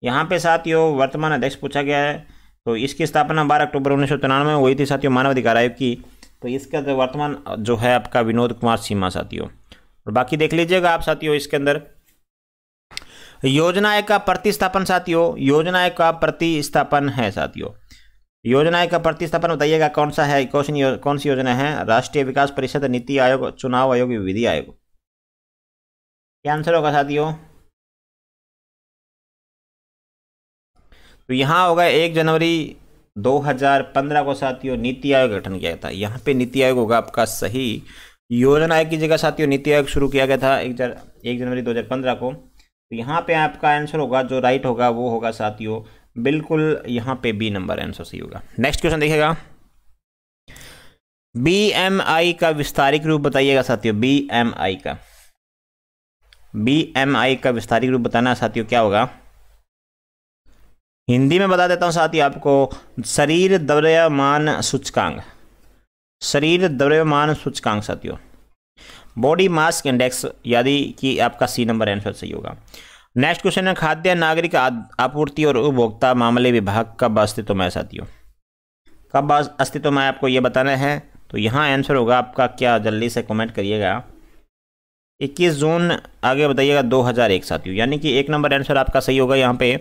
यहाँ पे साथियों वर्तमान अध्यक्ष पूछा गया है तो इसकी स्थापना बारह अक्टूबर उन्नीस सौ तिरानवे में हुई थी साथियों मानवाधिकार आयोग की तो इसका जो वर्तमान जो है आपका विनोद कुमार सीमा साथियों और बाकी देख लीजिएगा आप साथियों इसके अंदर योजना आयोग का प्रतिस्थापन साथियों योजना आयोग का प्रतिस्थापन है साथियों योजनाएं का प्रतिस्थापन बताइएगा कौन सा है क्वेश्चन कौन सी योजना है राष्ट्रीय विकास परिषद नीति आयोग चुनाव आयोग विधि आयोग क्या आंसर होगा साथियों तो यहां होगा एक जनवरी 2015 को साथियों नीति आयोग गठन किया गया था यहाँ पे नीति आयोग होगा आपका सही योजना आयोग की जगह साथियों नीति आयोग शुरू किया गया था एक एक जनवरी दो को तो यहाँ पे आपका आंसर होगा जो राइट होगा वो होगा साथियों बिल्कुल यहां पे बी नंबर आंसर सही होगा नेक्स्ट क्वेश्चन देखिएगा बी एम आई का विस्तारिक रूप बताइएगा साथियों बी एम आई का बी एम आई का विस्तारिक रूप बताना साथियों क्या होगा हिंदी में बता देता हूं साथियों आपको शरीर द्रव्यमान सूचकांक शरीर द्रव्यमान सूचकांक साथियों बॉडी मास इंडेक्स यदि कि आपका सी नंबर आंसर सही होगा नेक्स्ट क्वेश्चन है खाद्य नागरिक आपूर्ति और उपभोक्ता मामले विभाग कब अस्तित्व में साथियों कब अस्तित्व में आपको ये बताना है तो यहाँ आंसर होगा आपका क्या जल्दी से कमेंट करिएगा 21 जून आगे बताइएगा 2001 साथियों यानी कि एक नंबर आंसर आपका सही होगा यहाँ पे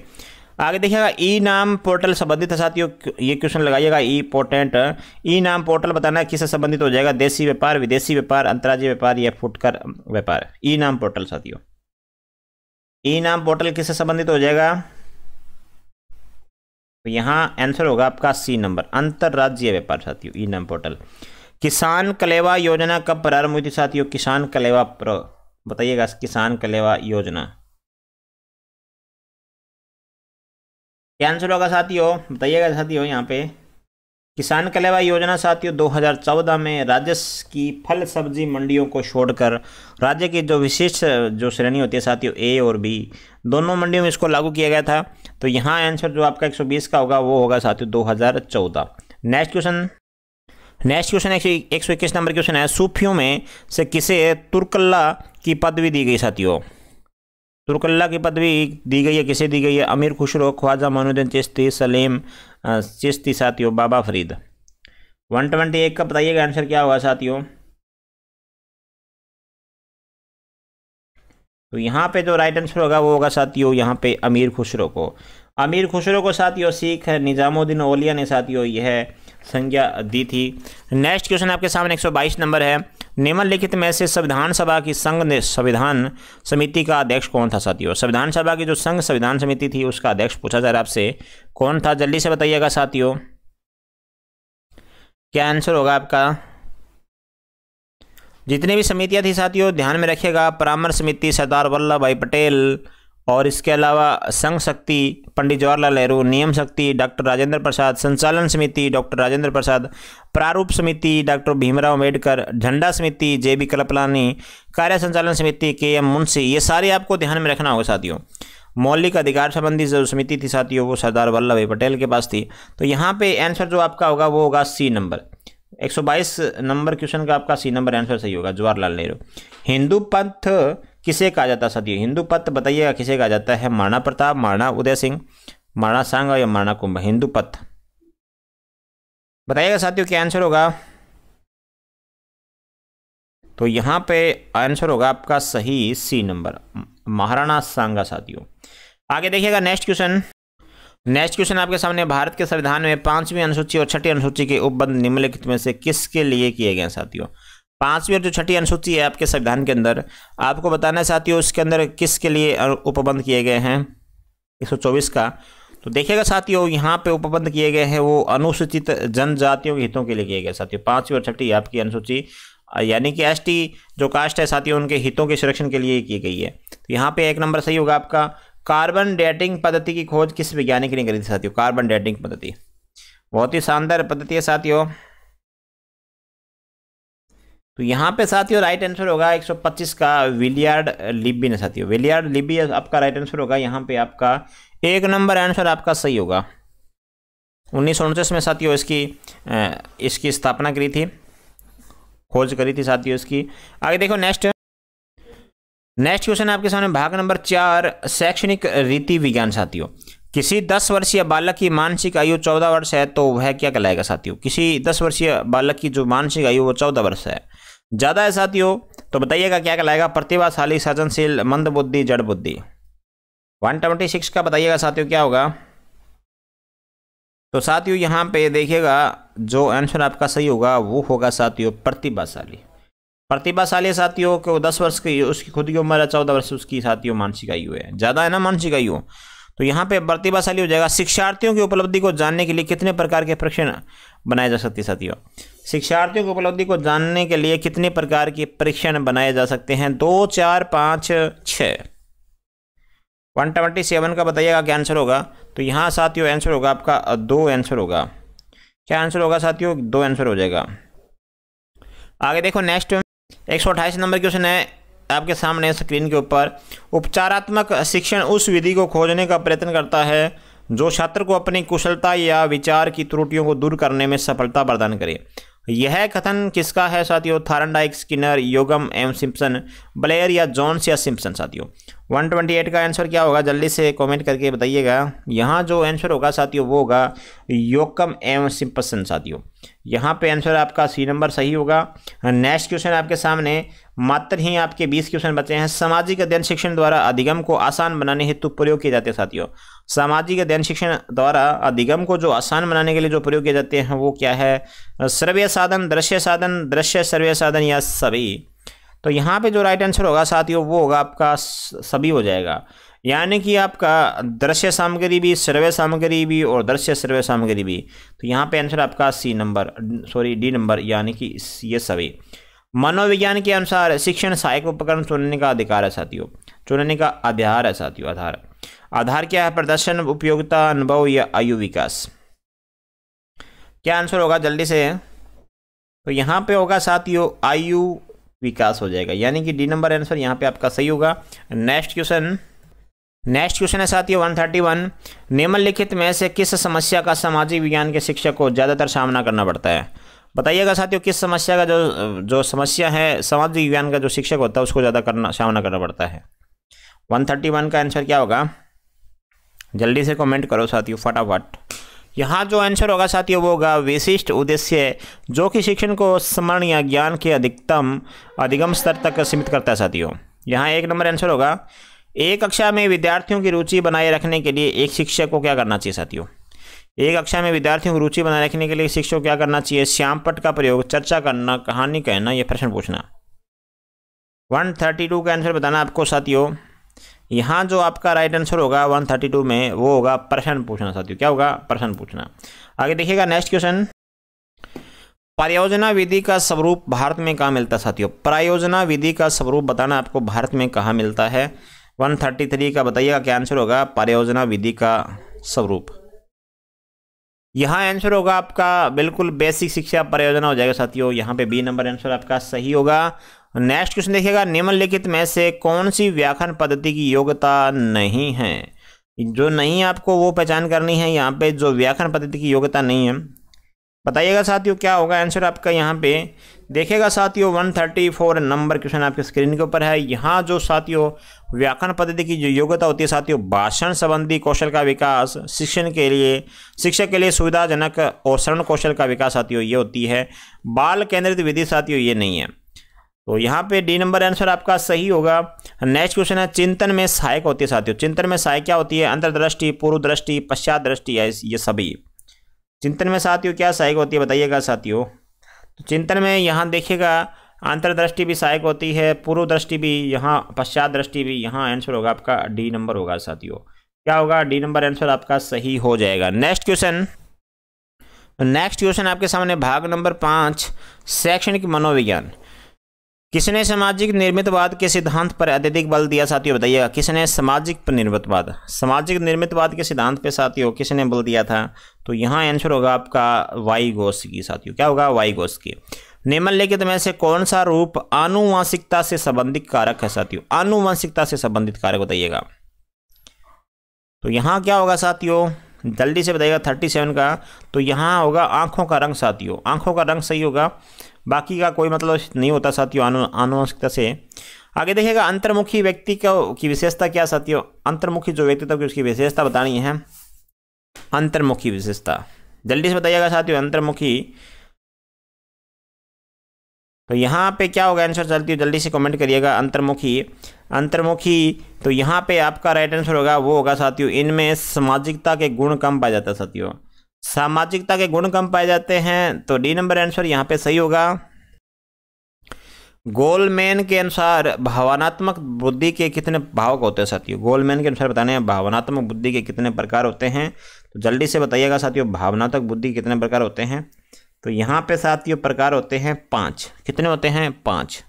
आगे देखिएगा ई नाम पोर्टल संबंधित है साथियों ये क्वेश्चन लगाइएगा ई पोर्टेंट ई नाम पोर्टल बताना है किससे संबंधित हो जाएगा देसी व्यापार विदेशी व्यापार अंतर्राज्यीय व्यापार या फुटकर व्यापार ई नाम पोर्टल साथियों ई e नाम पोर्टल किससे संबंधित हो जाएगा तो आंसर होगा आपका सी नंबर अंतरराज्य व्यापार साथियों ई e नाम पोर्टल किसान कलेवा योजना कब प्रारंभ हुई थी साथियों किसान कलेवा बताइएगा किसान कलेवा योजना क्या आंसर होगा साथियों बताइएगा साथियों यहाँ पे किसान कलेवा योजना साथियों 2014 में राज्य की फल सब्जी मंडियों को छोड़कर राज्य की जो विशेष जो श्रेणी होती है साथियों ए और बी दोनों मंडियों में इसको लागू किया गया था तो यहाँ आंसर जो आपका 120 का होगा वो होगा साथियों 2014 नेक्स्ट क्वेश्चन नेक्स्ट क्वेश्चन एक, एक सौ इक्कीस नंबर क्वेश्चन है सूफियों में से किसे तुर्कल्ला की पदवी दी गई साथियों तुर्कल्ला की पदवी दी गई है किसे दी गई है अमीर खुशरो ख्वाजा मोनुद्दीन चिश्ती सलीम हाँ, चिश्ती साथियों बाबा फरीद वन ट्वेंटी एक का बताइएगा आंसर क्या होगा साथियों तो यहाँ पे जो राइट आंसर होगा वो होगा साथियों यहाँ पे अमीर खुसरो को अमीर खुसरो को साथियों सीख है निज़ामुद्दीन ओलिया ने साथियों यह संज्ञा दी थी नेक्स्ट क्वेश्चन आपके सामने 122 नंबर है निम्नलिखित में से संविधान सभा की संघ संविधान समिति का अध्यक्ष कौन था साथियों संविधान सभा की जो संघ संविधान समिति थी उसका अध्यक्ष पूछा जा रहा है आपसे कौन था जल्दी से बताइएगा साथियों क्या आंसर होगा आपका जितनी भी समितियां थी साथियों ध्यान में रखिएगा परामर्श समिति सरदार वल्लभ भाई पटेल और इसके अलावा संघ शक्ति पंडित जवाहरलाल नेहरू नियम शक्ति डॉक्टर राजेंद्र प्रसाद संचालन समिति डॉक्टर राजेंद्र प्रसाद प्रारूप समिति डॉक्टर भीमराव अम्बेडकर झंडा समिति जे बी कलपलानी कार्य संचालन समिति के एम मुंशी ये सारे आपको ध्यान में रखना होगा साथियों मौलिक अधिकार संबंधी जो समिति थी साथियों वो सरदार वल्लभ भाई पटेल के पास थी तो यहाँ पे आंसर जो आपका होगा वो होगा सी नंबर 122 नंबर क्वेश्चन का आपका सी नंबर आंसर सही होगा जवाहरलाल नेहरू हिंदू पंथ किसे कहा जाता है सदियों हिंदू पथ तो बताइएगा किसे कहा जाता है माणा प्रताप माणा उदय सिंह माणा सांगा या माणा कुंभ हिंदू पथ बताइएगा साथियों क्या आंसर होगा तो यहां पे आंसर होगा आपका सही सी नंबर महाराणा सांगा साथियों आगे देखिएगा नेक्स्ट क्वेश्चन नेक्स्ट क्वेश्चन आपके सामने भारत के संविधान में पांचवी अनुसूची और छठी अनुसूची के उपबंध निम्नलिखित में से किसके लिए किए गए साथियों पांचवी और जो छठी अनुसूची है आपके संविधान के अंदर आपको बताना चाहती साथियों इसके अंदर किसके लिए उपबंध किए गए हैं एक का तो देखिएगा साथियों यहाँ पे उपबंध किए गए हैं वो अनुसूचित जनजातियों के हितों के लिए किए गए साथियों पांचवी और छठी आपकी अनुसूची यानी कि एसटी जो कास्ट है साथियों उनके हितों के संरक्षण के लिए की गई है तो यहाँ पे एक नंबर सही होगा आपका कार्बन डेटिंग पद्धति की खोज किस वैज्ञानिक ने करी थी साथियों कार्बन डेटिंग पद्धति बहुत ही शानदार पद्धति है साथियों तो यहाँ पे साथियों राइट आंसर होगा 125 का विलियार्ड लिबी ने साथियों विलियार्ड लिबी आपका राइट आंसर होगा यहाँ पे आपका एक नंबर आंसर आपका सही होगा उन्नीस में साथियों इसकी इसकी स्थापना करी थी खोज करी थी साथियों इसकी आगे देखो नेक्स्ट नेक्स्ट क्वेश्चन आपके सामने भाग नंबर चार शैक्षणिक रीति विज्ञान साथियों किसी दस वर्षीय बालक की मानसिक आयु चौदह वर्ष है तो वह क्या कहलाएगा साथियों किसी दस वर्षीय बालक की जो मानसिक आयु वो चौदह वर्ष है ज़्यादा है साथियों तो बताइएगा क्या कहलाएगा प्रतिभाशाली सजनशील मंद बुद्धि जड़ बुद्धि वन ट्वेंटी सिक्स का बताइएगा साथियों क्या होगा तो साथियों यहाँ पे देखिएगा जो आंसर आपका सही होगा वो होगा साथियों प्रतिभाशाली प्रतिभाशाली साथियों को दस वर्ष की उसकी खुद की उम्र है चौदह वर्ष उसकी साथियों मानसिक आयु है ज़्यादा है ना मानसिक आयु तो यहाँ पे प्रतिभाशाली हो जाएगा शिक्षार्थियों की उपलब्धि को जानने के लिए कितने प्रकार के परीक्षण बनाए जा सकते साथियों शिक्षार्थियों की उपलब्धि को जानने के लिए कितने प्रकार के परीक्षण बनाए जा सकते हैं दो चार पाँच छ वन ट्वेंटी सेवन का बताइएगा क्या आंसर होगा तो यहाँ साथियों आंसर होगा आपका दो आंसर होगा क्या आंसर होगा साथियों दो आंसर हो जाएगा आगे देखो नेक्स्ट एक सौ अट्ठाईस नंबर क्वेश्चन है आपके सामने स्क्रीन के ऊपर उपचारात्मक शिक्षण उस विधि को खोजने का प्रयत्न करता है जो छात्र को अपनी कुशलता या विचार की त्रुटियों को दूर करने में सफलता प्रदान करे यह कथन किसका है साथियों थारनडाइक स्किनर योगम एम सिम्पसन ब्लेयर या जॉन्स या सिम्पसन साथियों 128 का आंसर क्या होगा जल्दी से कमेंट करके बताइएगा यहाँ जो आंसर होगा साथियों वो होगा योकम एम सिम्पसन साथियों यहाँ पे आंसर आपका सी नंबर सही होगा नेक्स्ट क्वेश्चन आपके सामने मात्र ही आपके बीस क्वेश्चन बचे हैं सामाजिक अध्ययन शिक्षण द्वारा अधिगम को आसान बनाने हेतु प्रयोग किए जाते हैं साथियों सामाजिक अध्ययन शिक्षण द्वारा अधिगम को जो आसान बनाने के लिए जो प्रयोग किए जाते हैं वो क्या है सर्वे साधन दृश्य साधन दृश्य सर्वे साधन या सभी तो यहाँ पे जो राइट आंसर होगा साथियों वो होगा आपका सभी हो जाएगा यानी कि आपका दृश्य सामग्री भी सर्वे सामग्री भी और दृश्य सर्वे सामग्री भी तो यहाँ पे आंसर आपका C number sorry D number यानी कि ये सभी मनोविज्ञान के अनुसार शिक्षण सहायक उपकरण चुनने का अधिकार है साथियों चुनने का आधार है साथियों आधार आधार क्या है प्रदर्शन उपयोगिता अनुभव या आयु विकास क्या आंसर होगा जल्दी से तो यहाँ पे होगा साथियों आयु विकास हो जाएगा यानी कि डी नंबर आंसर यहाँ पे आपका सही होगा नेक्स्ट क्वेश्चन नेक्स्ट क्वेश्चन है साथियों 131 निम्नलिखित में से किस समस्या का सामाजिक विज्ञान के शिक्षक को ज़्यादातर सामना करना पड़ता है बताइएगा साथियों किस समस्या का जो जो समस्या है सामाजिक विज्ञान का जो शिक्षक होता है उसको ज़्यादा करना सामना करना पड़ता है वन थर्टी वन का आंसर क्या होगा जल्दी से कमेंट करो साथियों फटाफट यहाँ जो आंसर होगा साथियों वो होगा विशिष्ट उद्देश्य जो कि शिक्षण को स्मरण या ज्ञान के अधिकतम अधिगम स्तर तक सीमित करता है साथियों यहाँ एक नंबर आंसर होगा एक कक्षा में विद्यार्थियों की रुचि बनाए रखने के लिए एक शिक्षक को क्या करना चाहिए साथियों एक कक्षा में विद्यार्थियों को रुचि बनाए रखने के लिए शिक्षक को क्या करना चाहिए श्यामपट का प्रयोग चर्चा करना कहानी कहना यह प्रश्न पूछना वन थर्टी टू का आंसर बताना आपको साथियों यहाँ जो आपका राइट आंसर होगा 132 में वो होगा प्रश्न पूछना साथियों क्या होगा प्रश्न पूछना आगे देखिएगा नेक्स्ट क्वेश्चन परियोजना विधि का स्वरूप भारत में कहाँ मिलता है साथियों प्रायोजना विधि का स्वरूप बताना आपको भारत में कहाँ मिलता है 133 का बताइएगा क्या आंसर होगा परियोजना विधि का स्वरूप यहाँ आंसर होगा आपका बिल्कुल बेसिक शिक्षा परियोजना हो जाएगा साथियों यहाँ पे बी नंबर आंसर आपका सही होगा नेक्स्ट क्वेश्चन देखिएगा निम्नलिखित में से कौन सी व्याख्यान पद्धति की योग्यता नहीं है जो नहीं आपको वो पहचान करनी है यहाँ पे जो व्याख्यान पद्धति की योग्यता नहीं है बताइएगा साथियों क्या होगा आंसर आपका यहाँ पे देखेगा साथियों one thirty four number question आपके स्क्रीन के ऊपर है यहाँ जो साथियों व्याख्यान पद्धति की जो योग्यता होती है साथियों भाषण संबंधी कौशल का विकास शिक्षण के लिए शिक्षक के लिए सुविधाजनक और शरण कौशल का विकास साथियों ये होती है बाल केंद्रित विधि साथियों ये नहीं है तो यहाँ पे डी नंबर आंसर आपका सही होगा नेक्स्ट क्वेश्चन है चिंतन में सहायक होती है साथियों चिंतन में सहायक क्या होती है अंतर्दृष्टि पूर्व दृष्टि पश्चात दृष्टि ये सभी चिंतन में साथियों क्या सहायक होती है बताइएगा साथियों तो चिंतन में यहाँ देखिएगा अंतर्दृष्टि भी सहायक होती है पूर्व दृष्टि भी यहाँ पश्चात दृष्टि भी यहाँ आंसर होगा आपका डी नंबर होगा साथियों क्या होगा डी नंबर आंसर आपका सही हो जाएगा नेक्स्ट क्वेश्चन नेक्स्ट क्वेश्चन आपके सामने भाग नंबर पाँच शैक्षणिक मनोविज्ञान किसने सामाजिक निर्मितवाद के सिद्धांत पर अत्यधिक बल दिया साथियों बताइएगा किसने सामाजिक निर्मितवाद सामाजिक निर्मितवाद के सिद्धांत पर साथियों किसने बल दिया था तो यहाँ आंसर होगा आपका वाई घोष की साथियों क्या होगा वाई घोष की निम्नलिखित में से कौन सा रूप आनुवंशिकता से संबंधित कारक है साथियों आनुवंशिकता से संबंधित कारक बताइएगा तो यहाँ क्या होगा साथियों जल्दी से बताइएगा थर्टी सेवन का तो यहाँ होगा आंखों का रंग साथियों आंखों का रंग सही होगा बाकी का कोई मतलब नहीं होता साथियों आनुवंशिकता से आगे देखिएगा अंतर्मुखी व्यक्ति का की विशेषता क्या साथियों अंतर्मुखी जो व्यक्तित्व की उसकी विशेषता बतानी है अंतर्मुखी विशेषता जल्दी से बताइएगा साथियों अंतर्मुखी तो यहाँ पे क्या होगा आंसर चलती है जल्दी से कमेंट करिएगा अंतर्मुखी अंतर्मुखी तो यहाँ पे आपका राइट आंसर होगा वो होगा साथियों इनमें सामाजिकता के गुण कम पाया जाता है साथियों सामाजिकता के गुण कम पाए जाते हैं तो डी नंबर आंसर यहाँ पे सही होगा गोलमेन के अनुसार भावनात्मक बुद्धि के कितने भावक होते हैं साथियों गोलमेन के अनुसार बताने हैं भावनात्मक बुद्धि के कितने प्रकार होते हैं तो जल्दी से बताइएगा साथियों भावनात्मक बुद्धि के कितने प्रकार होते हैं तो यहाँ पे साथियों प्रकार होते हैं पाँच कितने होते हैं पाँच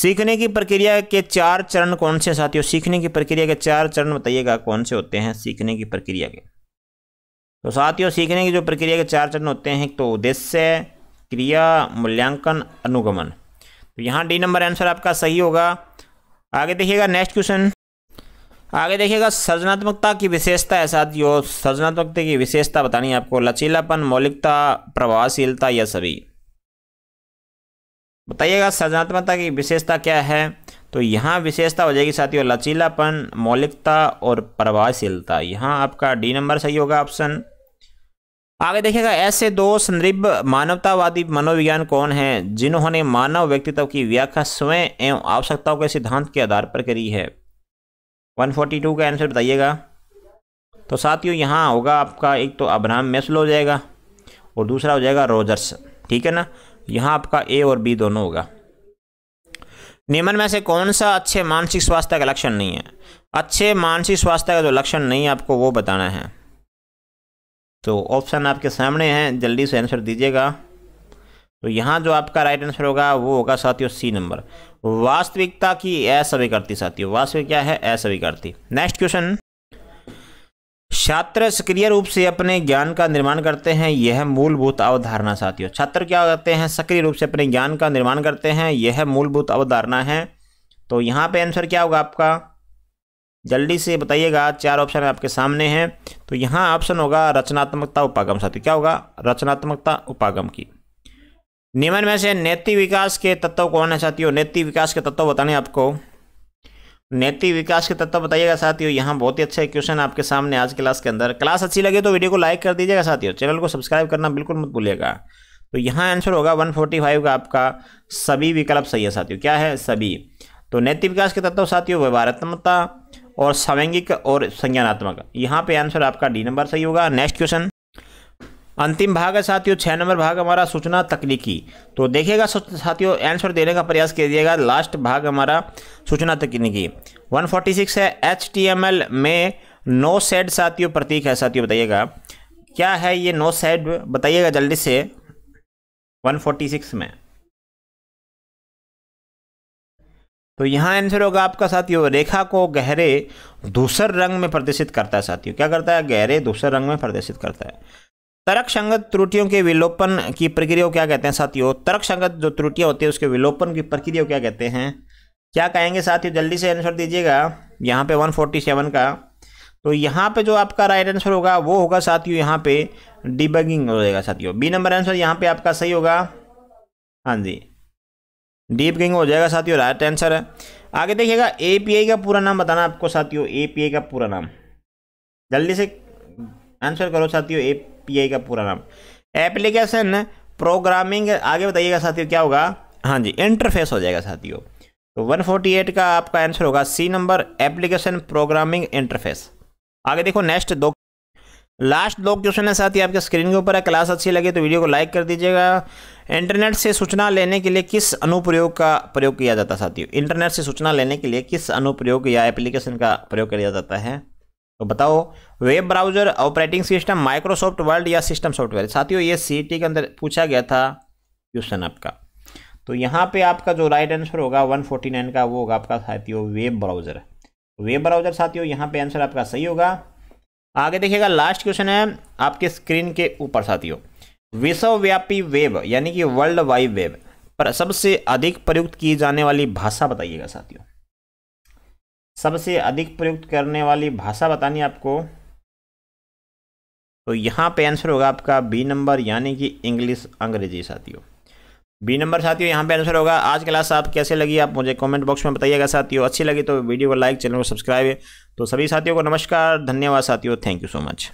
सीखने की प्रक्रिया के चार चरण कौन से साथियों सीखने की प्रक्रिया के चार चरण बताइएगा कौन से होते हैं सीखने की प्रक्रिया के तो साथियों सीखने की जो प्रक्रिया के चार चरण होते हैं तो उद्देश्य क्रिया मूल्यांकन अनुगमन तो यहाँ डी नंबर आंसर आपका सही होगा आगे देखिएगा नेक्स्ट क्वेश्चन आगे देखिएगा सृजनात्मकता की विशेषता है साथियों सृजनात्मकता की विशेषता बतानी है आपको लचीलापन मौलिकता प्रभावशीलता या सभी बताइएगा सृजनात्मकता की विशेषता क्या है तो यहाँ विशेषता हो जाएगी साथियों लचीलापन मौलिकता और प्रभावशीलता यहाँ आपका डी नंबर सही होगा ऑप्शन आगे देखिएगा ऐसे दो संदिग्ध मानवतावादी मनोविज्ञान कौन हैं जिन्होंने मानव व्यक्तित्व की व्याख्या स्वयं एवं आवश्यकताओं के सिद्धांत के आधार पर करी है 142 का आंसर बताइएगा तो साथियों यहाँ होगा आपका एक तो अब्राहम मेसल हो जाएगा और दूसरा हो जाएगा रोजर्स ठीक है ना यहाँ आपका ए और बी दोनों होगा निम्न में से कौन सा अच्छे मानसिक स्वास्थ्य का लक्षण नहीं है अच्छे मानसिक स्वास्थ्य का जो लक्षण नहीं है आपको वो बताना है तो ऑप्शन आपके सामने हैं जल्दी से आंसर दीजिएगा तो यहाँ जो आपका राइट आंसर होगा वो होगा साथियों सी नंबर वास्तविकता की असविकर्ती साथियों वास्तविक क्या है असविकर्ती नेक्स्ट क्वेश्चन छात्र सक्रिय रूप से अपने ज्ञान का निर्माण करते हैं यह मूलभूत अवधारणा साथियों छात्र क्या करते हैं सक्रिय रूप से अपने ज्ञान का निर्माण करते हैं यह मूलभूत अवधारणा है तो यहाँ पे आंसर क्या होगा आपका जल्दी से बताइएगा चार ऑप्शन आपके सामने हैं तो यहाँ ऑप्शन होगा रचनात्मकता उपागम साथी क्या होगा रचनात्मकता उपागम की निम्न में से नैतिक विकास के तत्व कौन है साथियों नैतिक विकास के तत्व बताने आपको नैतिक विकास के तत्व बताइएगा साथियों यहाँ बहुत ही अच्छा क्वेश्चन आपके सामने आज क्लास के अंदर क्लास अच्छी लगे तो वीडियो को लाइक कर दीजिएगा साथियों चैनल को सब्सक्राइब करना बिल्कुल मत भूलिएगा तो यहाँ आंसर होगा 145 का आपका सभी विकल्प सही है साथियों क्या है सभी तो नैतिक विकास के तत्व साथियों व्यवहारात्मकता और संवैंगिक और संज्ञानात्मक यहाँ पे आंसर आपका डी नंबर सही होगा नेक्स्ट क्वेश्चन अंतिम भाग है साथियों छः नंबर भाग हमारा सूचना तकनीकी तो देखिएगा साथियों आंसर देने का प्रयास कीजिएगा लास्ट भाग हमारा सूचना तकनीकी 146 है एच में नो सेड साथियों प्रतीक है साथियों बताइएगा क्या है ये नो सेड बताइएगा जल्दी से 146 में तो यहाँ आंसर होगा आपका साथियों रेखा को गहरे दूसर रंग में प्रदर्शित करता है साथियों क्या करता है गहरे दूसर रंग में प्रदर्शित करता है तर्क संगत त्रुटियों के विलोपन की प्रक्रिया को क्या कहते हैं साथियों तर्क संगत जो त्रुटियाँ होती है उसके विलोपन की प्रक्रिया को क्या कहते हैं क्या कहेंगे साथियों जल्दी से आंसर दीजिएगा यहाँ पे 147 का तो यहाँ पे जो आपका राइट आंसर होगा वो होगा साथियों यहाँ पे डिबगिंग हो जाएगा साथियों बी नंबर आंसर यहाँ पे आपका सही होगा हाँ जी डीप किंग हो जाएगा साथियों राइट आंसर है आगे देखिएगा एपीआई का पूरा नाम बताना आपको साथियों एपीआई का पूरा नाम जल्दी से आंसर करो साथियों एपीआई का पूरा नाम एप्लीकेशन प्रोग्रामिंग आगे बताइएगा साथियों क्या होगा हाँ जी इंटरफेस हो जाएगा साथियों तो 148 का आपका आंसर होगा C number application programming interface आगे देखो नेक्स्ट दो लास्ट दो क्वेश्चन है साथ ही आपके स्क्रीन के ऊपर है क्लास अच्छी लगे तो वीडियो को लाइक कर दीजिएगा इंटरनेट से सूचना लेने के लिए किस अनुप्रयोग का प्रयोग किया जाता है साथियों इंटरनेट से सूचना लेने के लिए किस अनुप्रयोग या एप्लीकेशन का प्रयोग किया जाता है तो बताओ web browser operating system Microsoft world या सिस्टम सॉफ्टवेयर साथियों ये सी के अंदर पूछा गया था क्वेश्चन आपका तो यहाँ पे आपका जो राइट आंसर होगा 149 का वो होगा आपका साथियों वेब ब्राउजर वेब ब्राउजर साथियों यहाँ पे आंसर आपका सही होगा आगे देखिएगा लास्ट क्वेश्चन है आपके स्क्रीन के ऊपर साथियों विश्वव्यापी वेब यानी कि वर्ल्ड वाइड वेब पर सबसे अधिक प्रयुक्त की जाने वाली भाषा बताइएगा साथियों सबसे अधिक प्रयुक्त करने वाली भाषा बतानी आपको तो यहाँ पे आंसर होगा आपका बी नंबर यानी कि इंग्लिश अंग्रेजी साथियों बी नंबर साथियों यहाँ पे आंसर होगा आज क्लास आप कैसे लगी आप मुझे कमेंट बॉक्स में बताइएगा साथियों अच्छी लगी तो वीडियो को लाइक चैनल को सब्सक्राइब तो सभी साथियों को नमस्कार धन्यवाद साथियों थैंक यू सो मच